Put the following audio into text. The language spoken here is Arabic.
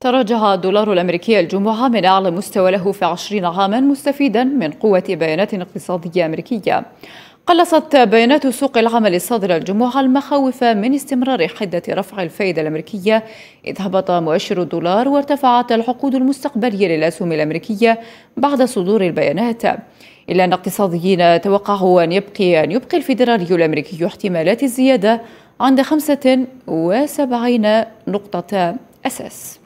تراجع الدولار الأمريكي الجمعة من أعلى مستوى له في عشرين عاما مستفيدا من قوة بيانات اقتصادية أمريكية قلصت بيانات سوق العمل الصادرة الجمعة المخاوف من استمرار حدة رفع الفائدة الأمريكية إذ هبط مؤشر الدولار وارتفعت العقود المستقبلية للأسهم الأمريكية بعد صدور البيانات إلا أن اقتصاديين توقعوا أن يبقي أن يبقي الفيدرالي الأمريكي احتمالات الزيادة عند 75 نقطة أساس